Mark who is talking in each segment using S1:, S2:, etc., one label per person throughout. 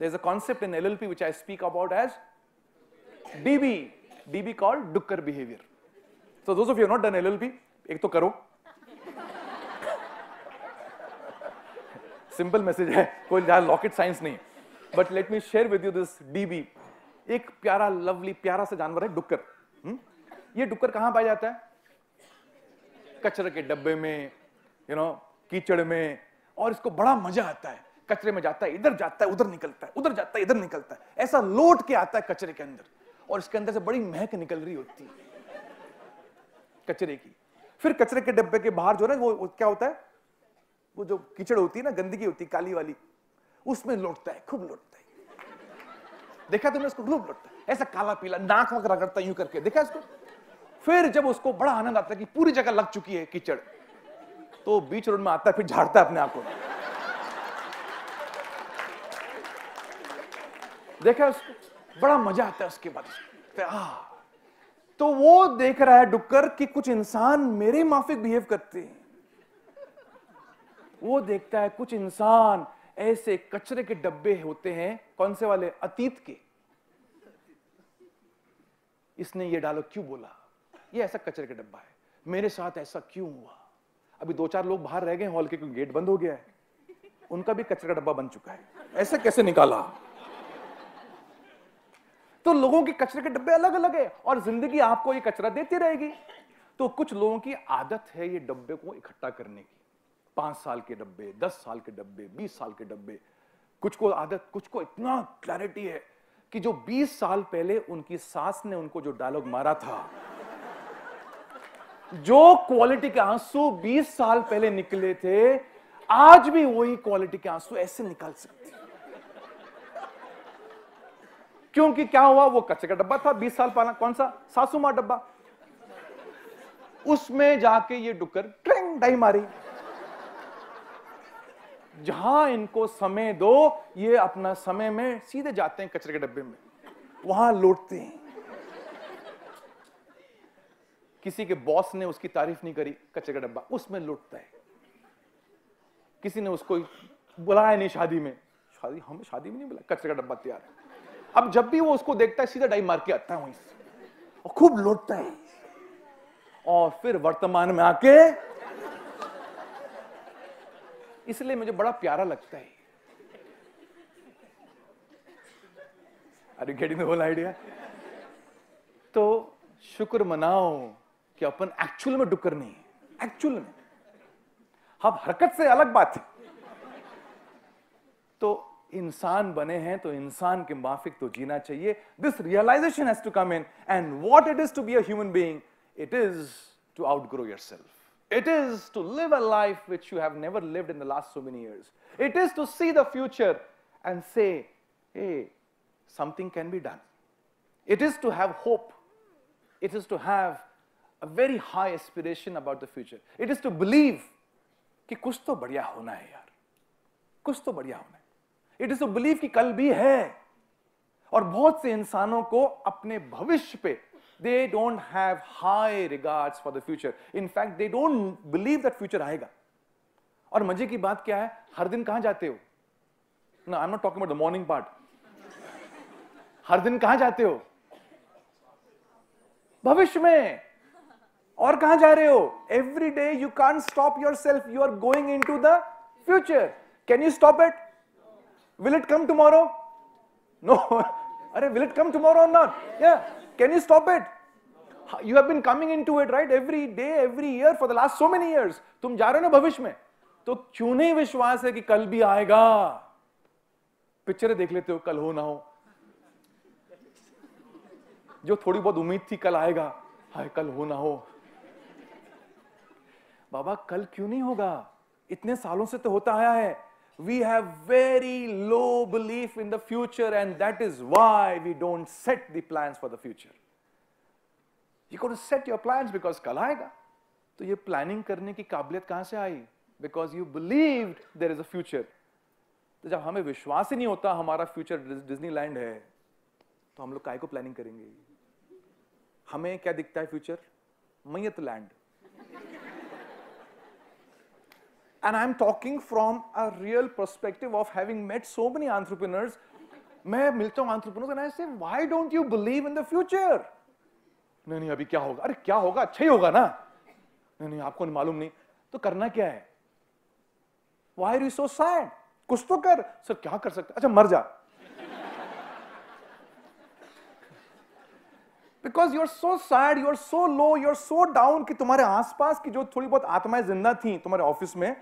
S1: There's a concept in LLP which I speak about as DB. DB called Dukkar behavior. So those of you who have not done LLP, ek to karo. Simple message है कोई जहाँ rocket science नहीं but let me share with you this डीबी एक प्यारा lovely प्यारा सा जानवर है डुक्कर हुँ? ये डुक्कर कहां पाया जाता है कचरे के डब्बे में यू नो कीचड़ में और इसको बड़ा मजा आता है कचरे में जाता है इधर जाता है उधर निकलता है उधर जाता है इधर निकलता है ऐसा लोट के आता है कचरे के अंदर और इसके अंदर से बड़ी महक निकल रही होती है कचरे की फिर कचरे के डब्बे के बाहर जो है ना वो क्या होता है वो जो कीचड़ होती है ना गंदगी होती है काली वाली उसमें लौटता है खूब लौटता है देखा तुमने उसको खूब लौटता है ऐसा काला पीला नाक वगैरह करता है यूं करके देखा इसको फिर जब उसको बड़ा आनंद आता है कि पूरी जगह लग चुकी है कीचड़ तो बीच रोड में आता है फिर झाड़ता है अपने आप को देखा उसको बड़ा मजा आता है उसके बाद हाँ। तो वो देख रहा है डुक्कर कि कुछ इंसान मेरे माफिक बिहेव करते हैं वो देखता है कुछ इंसान ऐसे कचरे के डब्बे होते हैं कौन से वाले अतीत के इसने ये डालो क्यों बोला ये ऐसा कचरे का डब्बा है मेरे साथ ऐसा क्यों हुआ अभी दो चार लोग बाहर रह गए हॉल के क्योंकि गेट बंद हो गया है उनका भी कचरे का डब्बा बन चुका है ऐसा कैसे निकाला तो लोगों के कचरे के डब्बे अलग अलग है और जिंदगी आपको ये कचरा देती रहेगी तो कुछ लोगों की आदत है ये डब्बे को इकट्ठा करने की पांच साल के डब्बे दस साल के डब्बे बीस साल के डब्बे कुछ को आदत कुछ को इतना क्लैरिटी है कि जो बीस साल पहले उनकी सास ने उनको जो डायलॉग मारा था जो क्वालिटी के आंसू बीस साल पहले निकले थे आज भी वही क्वालिटी के आंसू ऐसे निकाल सकते हैं क्योंकि क्या हुआ वो कच्चे का डब्बा था बीस साल पाना कौन सा सासू माँ डब्बा उसमें जाके ये डुक्कर ट्रेंग डाई मारी जहां इनको समय दो ये अपना समय में सीधे जाते हैं कचरे के डब्बे में वहां लौटते हैं किसी के बॉस ने उसकी तारीफ नहीं करी कचरे का डब्बा उसमें लौटता है किसी ने उसको बुलाया नहीं शादी में शादी हमें शादी में नहीं बुलाया कचरे का डब्बा तैयार है अब जब भी वो उसको देखता है सीधा डाई मार के आता है वहीं से और खूब लौटता है और फिर वर्तमान में आके इसलिए मुझे बड़ा प्यारा लगता है अरे you getting the whole idea तो शुक्र मनाओ कि अपन एक्चुअल में डुकर नहीं है एक्चुअल में अब हरकत से अलग बात है तो इंसान बने हैं तो इंसान के माफिक तो जीना चाहिए this realization has to come in and what it is to be a human being it is to outgrow self it is to live a life which you have never lived in the last so many years it is to see the future and say something can be done it is to have hope it is to have a very high aspiration about the future it is to believe कि कुछ तो बढ़िया होना है यार कुछ तो बढ़िया होना है इट इज अ बिलीव कि कल भी है और बहुत से इंसानों को अपने भविष्य पे they don't have high regards for the future in fact they don't believe that future आएगा और मजे की बात क्या है हर दिन कहां जाते हो ना I am not talking about the morning part हर दिन कहां जाते हो भविष्य में और कहा जा रहे हो every day you can stop yourself you are going into the future can you stop it Will it come tomorrow? No. are will it come tomorrow or not? Yeah. Can you stop it? You have been coming into it, right? Every day, every year for the last so many years. तुम जा रहे हो ना भविष्य में तो क्यों नहीं विश्वास है कि कल भी आएगा पिक्चरें देख लेते हो कल हो ना हो जो थोड़ी बहुत उम्मीद थी कल आएगा हाय कल हो ना हो बाबा कल क्यों नहीं होगा इतने सालों से तो होता आया है we have very low belief in the future and that is why we don't set the plans for the future. You got to set your plans because kal aayega to ye planning karne ki kabiliyat kahan se aayi Because you believed there is a future. तो जब हमें विश्वास ही नहीं होता हमारा future Disneyland hai to hum log kai ko planning karenge hame kya dikhta hai future mayat land and I'm talking from a real perspective of having met so many entrepreneurs. मैं मिलता हूँ entrepreneurs and I say, why don't you believe in the future? नहीं नहीं अभी क्या होगा अरे क्या होगा अच्छा ही होगा ना नहीं नहीं आपको नहीं मालूम नहीं तो करना क्या है Why are you so sad? कुछ तो कर सर क्या कर सकते अच्छा मर जा because you are so sad you are so low you are so down कि तुम्हारे आसपास की जो थोड़ी बहुत आत्माएं जिंदा थी तुम्हारे ऑफिस में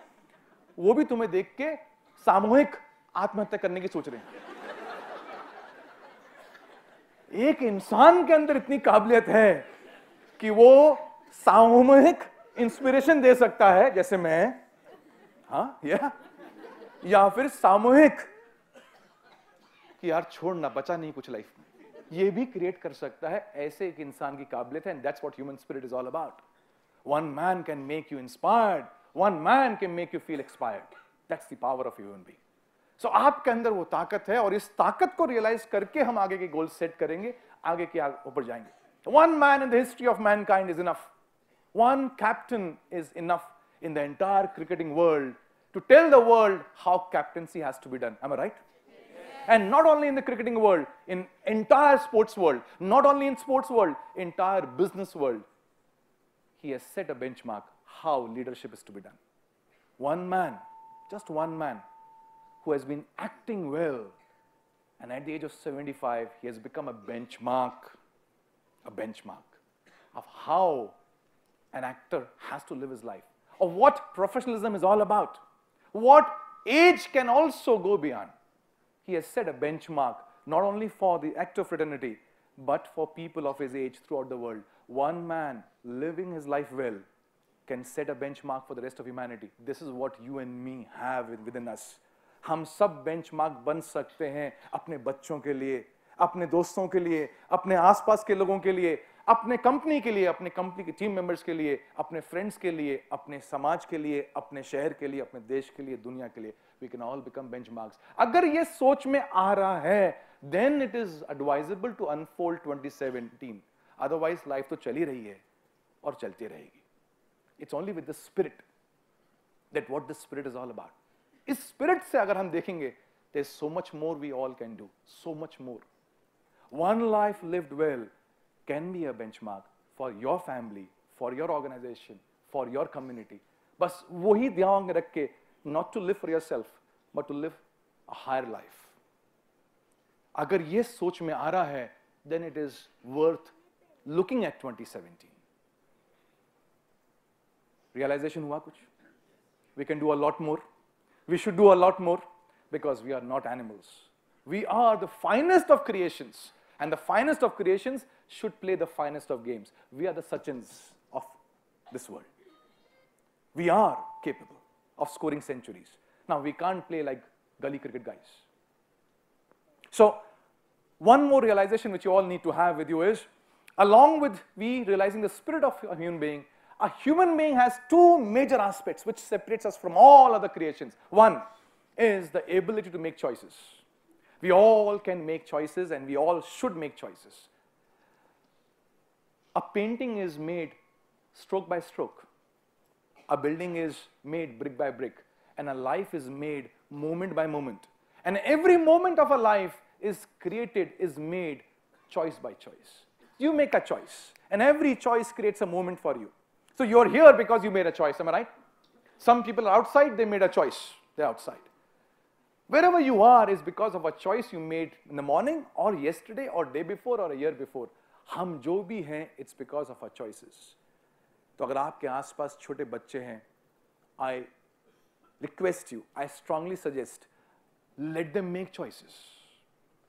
S1: वो भी तुम्हें देख के सामूहिक आत्महत्या करने की सोच रहे हैं एक इंसान के अंदर इतनी काबिलियत है कि वो सामूहिक इंस्पिरेशन दे सकता है जैसे मैं हाँ, या, या फिर सामूहिक कि यार छोड़ना बचा नहीं कुछ लाइफ ये भी क्रिएट कर सकता है ऐसे एक इंसान की काबिलियत है and that's what human spirit is all about one man can make you inspired one man can make you feel expired that's the power of human being so आपके अंदर वो ताकत है और इस ताकत को रियलाइज करके हम आगे के गोल सेट करेंगे आगे के ऊपर जाएंगे one man in the history of mankind is enough one captain is enough in the entire cricketing world to tell the world how captaincy has to be done Am I right? And not only in the cricketing world, in entire sports world, not only in sports world, entire business world, he has set a benchmark how leadership is to be done. One man, just one man, who has been acting well, and at the age of 75, he has become a benchmark, a benchmark of how an actor has to live his life, of what professionalism is all about, what age can also go beyond. he has set a benchmark not only for the act of fraternity, but for people of his age throughout the world. One man living his life well can set a benchmark for the rest of humanity. This is what you and me have within us. हम सब benchmark बन सकते हैं अपने बच्चों के लिए अपने दोस्तों के लिए अपने आसपास के लोगों के लिए अपने कंपनी के लिए अपने कंपनी के टीम मेंबर्स के लिए अपने फ्रेंड्स के लिए अपने समाज के लिए अपने शहर के लिए अपने देश के लिए दुनिया के लिए we can all become bench अगर ये सोच में आ रहा है then it is advisable to unfold twenty seventeen otherwise life तो चली रही है और चलती रहेगी it's only with the spirit that what the spirit is all about इस स्पिरिट से अगर हम देखेंगे they so much more we all can do so much more one life lived well can be a bench mark for your family for your organisation for your community बस वही ध्यान रख के not to live for yourself, but to live a higher life. अगर ये सोच में आ रहा है then it is worth looking at 2017. Realization हुआ कुछ? We can do a lot more. We should do a lot more because we are not animals. We are the finest of creations and the finest of creations should play the finest of games. We are the Sachins of this world. We are capable of scoring centuries. Now, we can't play like gully cricket guys. So, one more realization which you all need to have with you is, along with we realizing the spirit of a human being, a human being has two major aspects which separates us from all other creations. One is the ability to make choices. We all can make choices and we all should make choices. A painting is made stroke by stroke. A building is made brick by brick, and a life is made moment by moment. And every moment of a life is created, is made choice by choice. You make a choice, and every choice creates a moment for you. So you're here because you made a choice, am I right? Some people are outside, they made a choice, they're outside. Wherever you are is because of a choice you made in the morning or yesterday or day before or a year before. Hum jo bhi hain, it's because of our choices. तो अगर आपके आसपास छोटे बच्चे हैं I request you I strongly suggest let them make choices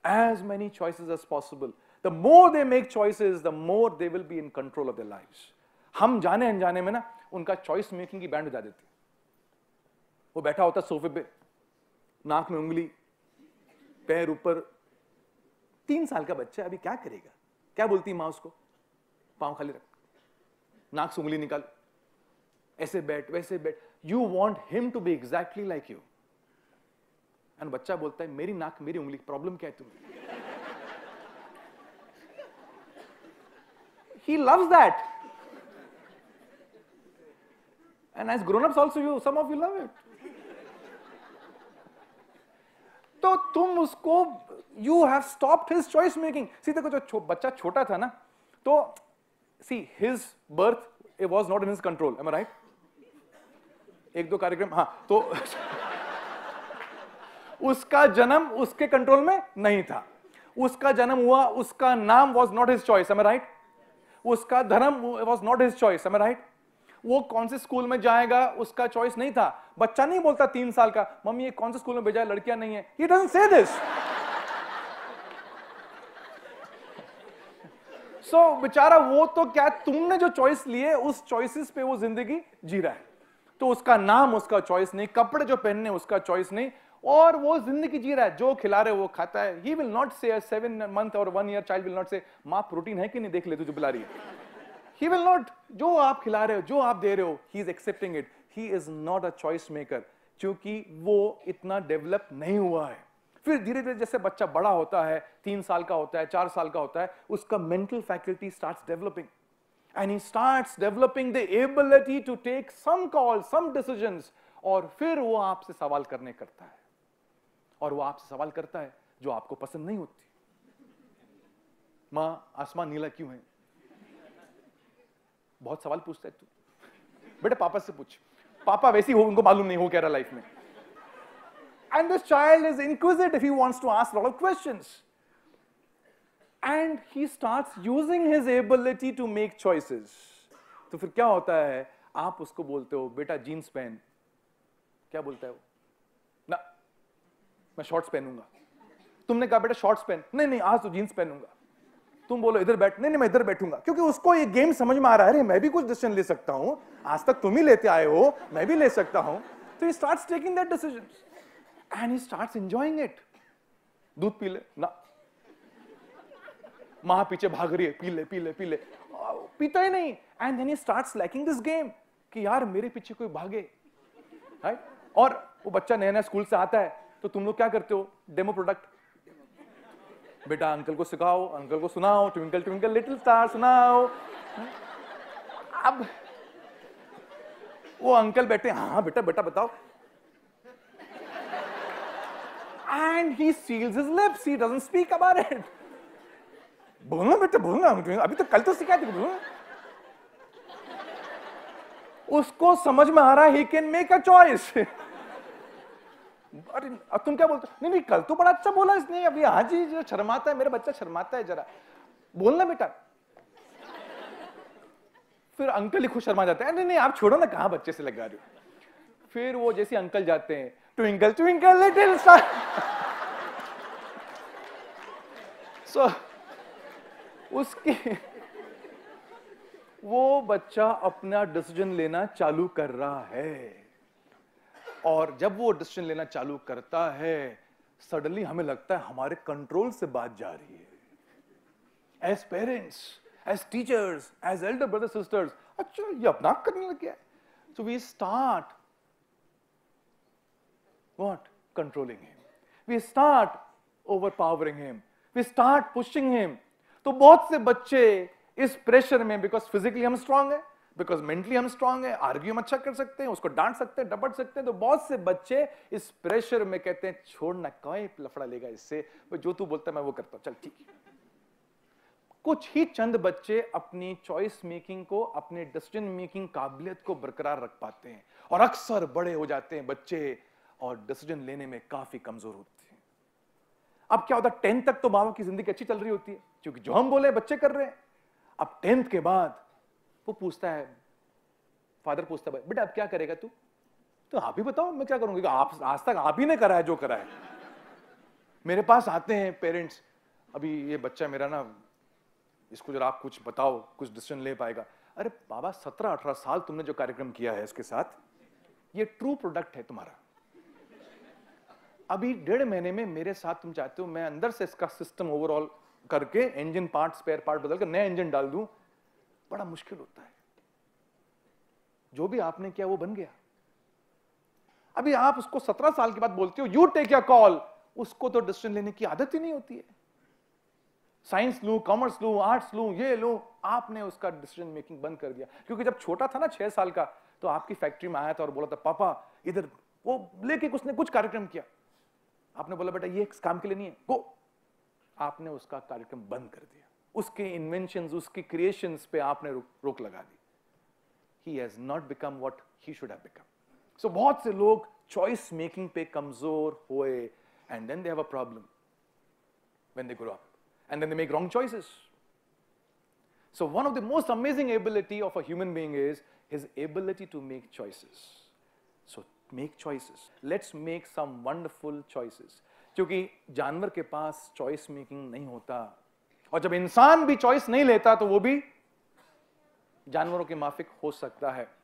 S1: as many choices as possible the more they make choices, the more they will be in control of the life हम जाने अनजाने में ना उनका चॉइस मेकिंग की band जा देती वो बैठा होता सोफे पे नाक में उंगली पैर ऊपर तीन साल का बच्चा अभी क्या करेगा क्या बोलती माँ उसको पाँव खाली रख नाक से उंगली निकाल ऐसे बैठ वैसे बैठ you want him to be exactly like you and बच्चा बोलता है मेरी नाक मेरी उंगली प्रॉब्लम क्या है तुम he loves that and as grown also you some of you love it तो तुम उसको you have stop his choice making सीधे को जो बच्चा छोटा था ना तो see his birth it was not in his control am i एक दो कार्यक्रम हाँ तो उसका जन्म उसके कंट्रोल में नहीं था उसका जन्म हुआ उसका नाम was not his choice am right उसका धर्म was not his choice am right वो कौन से स्कूल में जाएगा उसका चॉइस नहीं था बच्चा नहीं बोलता तीन साल का मम्मी ये कौन से स्कूल में भेजा लड़कियां नहीं है he doesn't say this so so, बेचारा वो तो क्या तुमने जो चॉइस लिए उस चॉइसेस पे वो जिंदगी जी रहा है तो उसका नाम उसका चॉइस नहीं कपड़े जो पहनने उसका चॉइस नहीं और वो जिंदगी जी रहा है जो खिला रहे वो खाता है he will not say seven month और one year child will not say माँ प्रोटीन है कि नहीं देख लेते जो बुला रही है ही विल नॉट जो आप खिला रहे हो जो आप दे रहे हो he is accepting it he is not a choice maker क्योंकि वो इतना डेवलप नहीं हुआ है फिर धीरे धीरे जैसे बच्चा बड़ा होता है तीन साल का होता है चार साल का होता है उसका mental faculty start developing and he start developing the ability to take some call some decision और फिर वो आपसे सवाल करने करता है और वो आपसे सवाल करता है जो आपको पसंद नहीं होती मां आसमान नीला क्यों है बहुत सवाल पूछता है तू बेटा पापा से पूछ पापा वैसे ही हो उनको मालूम नहीं हो कह रहा लाइफ में And this child is inquisitive. He wants to ask a lot of questions. And he starts using his ability to make choices. तो फिर क्या होता है आप उसको बोलते हो बेटा जीन्स पहन क्या बोलता है वो ना मैं शॉर्ट्स पहनूंगा तुमने कहा बेटा शॉर्ट्स पहन नहीं नहीं आज तो जीन्स पहनूंगा तुम बोलो इधर बैठ नहीं नहीं मैं इधर बैठूंगा क्योंकि उसको ये गेम समझ में आ रहा है मैं भी कुछ डिसीजन ले सकता हूं आज तक तुम ही लेते आए हो मैं भी ले सकता हूं तो he start taking that and he starts enjoying it दूध पी ले ना मां पीछे भाग रही है पी ले पी ले पी ले पीता ही नहीं and then he starts liking this game कि यार मेरे पीछे कोई भागे राइट और वो बच्चा नया नया स्कूल से आता है तो तुम लोग क्या करते हो डेमो प्रोडक्ट बेटा अंकल को सिखाओ अंकल को सुनाओ ट्विंकल ट्विंकल लिटिल स्टार सुनाओ अब वो अंकल बैठे हाँ, हाँ बेटा बेटा बताओ and he seals his lips. He doesn't speak about it. बोलना बेटे बोलना हम अभी तो कल तो सिखाया था उसको समझ में आ रहा है कैन मेक अ चॉइस अरे तुम क्या बोलते नहीं नहीं कल तो बड़ा अच्छा बोला इसने अभी आज ही जो शर्माता है मेरा बच्चा शर्माता है जरा बोलना बेटा फिर अंकल ही खुश शर्मा जाते हैं नहीं नहीं आप छोड़ो ना कहा बच्चे से लगा रहे हो फिर वो जैसे अंकल जाते हैं twinkle twinkle little star so so, उसके वो बच्चा अपना डिसीजन लेना चालू कर रहा है और जब वो डिसीजन लेना चालू करता है सडनली हमें लगता है हमारे कंट्रोल से बात जा रही है as parents as teachers as elder brother sisters अच्छा ये अपना करने लग गया है so we start what controlling him we start overpowering him we start pushing him तो बहुत से बच्चे इस प्रेशर में बिकॉज फिजिकली हम स्ट्रांग है बिकॉज मेंटली हम स्ट्रांग है आर्ग्यू हम अच्छा कर सकते हैं उसको डांट सकते हैं डबट सकते हैं तो बहुत से बच्चे इस प्रेशर में कहते हैं छोड़ना कौन लफड़ा लेगा इससे जो तू बोलता है मैं वो करता हूं चल ठीक है कुछ ही चंद बच्चे अपनी चॉइस मेकिंग को अपने डिसीजन मेकिंग काबिलियत को बरकरार रख पाते हैं और अक्सर बड़े हो जाते हैं बच्चे और डिसीजन लेने में काफी कमजोर होते हैं अब क्या होता है टेंथ तक तो माँ बाप की जिंदगी अच्छी चल रही होती है क्योंकि जो हम बोले बच्चे कर रहे हैं अब टेंथ के बाद वो पूछता है फादर पूछता है बेटा अब क्या करेगा तू तो आप ही बताओ मैं क्या करूंगा आप आज तक आप ही ने करा है जो करा है मेरे पास आते हैं पेरेंट्स अभी ये बच्चा मेरा ना इसको जरा आप कुछ बताओ कुछ डिसीजन ले पाएगा अरे बाबा सत्रह अठारह साल तुमने जो कार्यक्रम किया है इसके साथ ये ट्रू प्रोडक्ट है तुम्हारा अभी डेढ़ महीने में मेरे साथ तुम चाहते हो मैं अंदर से इसका सिस्टम ओवरऑल करके इंजन पार्ट स्पेयर पार्ट बदल कर नया इंजन डाल दूं बड़ा मुश्किल होता है जो भी आपने किया वो बन गया अभी आप उसको सत्रह साल के बाद बोलते हो यू टेक योर कॉल उसको तो डिसीजन लेने की आदत ही नहीं होती है साइंस लू कॉमर्स लू आर्ट्स लू ये लू आपने उसका डिसीजन मेकिंग बंद कर दिया क्योंकि जब छोटा था ना छह साल का तो आपकी फैक्ट्री में आया था और बोला था पापा इधर वो लेके उसने कुछ कार्यक्रम किया आपने बोला बेटा ये काम के लिए नहीं है गो आपने उसका कार्यक्रम बंद कर दिया उसके इन्वेंशन उसके क्रिएशन पे आपने रो, रोक लगा दी he has not become what he should have become so बहुत से लोग चॉइस मेकिंग पे कमजोर हुए and then they have a problem when they grow up. And then they make wrong choices. So one of the most amazing ability of a human being is his ability to make choices. Make choices let's make some wonderful choices क्योंकि जानवर के पास choice making नहीं होता और जब इंसान भी choice नहीं लेता तो वो भी जानवरों के माफिक हो सकता है